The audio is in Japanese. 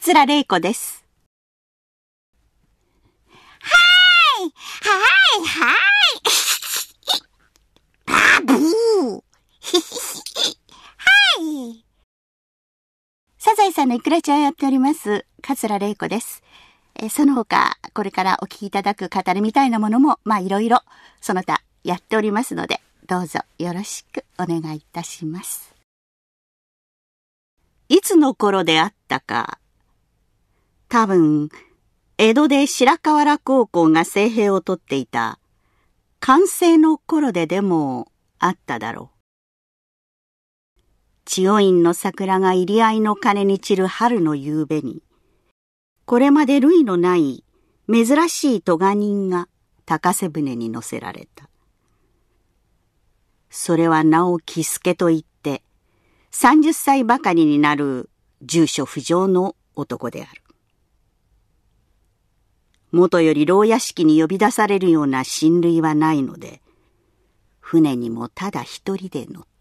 桂玲子です。はいはいはいバブーはい。サザエさんのイクラちゃんやっております、桂玲子です。えその他、これからお聞きいただく語りみたいなものも、まあいろいろ、その他やっておりますので、どうぞよろしくお願いいたします。いつの頃であったか、多分、江戸で白河原高校が聖兵をとっていた、完成の頃ででもあっただろう。千代院の桜が入り合いの鐘に散る春の夕べに、これまで類のない珍しいトガ人が高瀬船に乗せられた。それは名を喜助と言って、三十歳ばかりになる住所不詳の男である。元より牢屋敷に呼び出されるような親類はないので、船にもただ一人で乗った。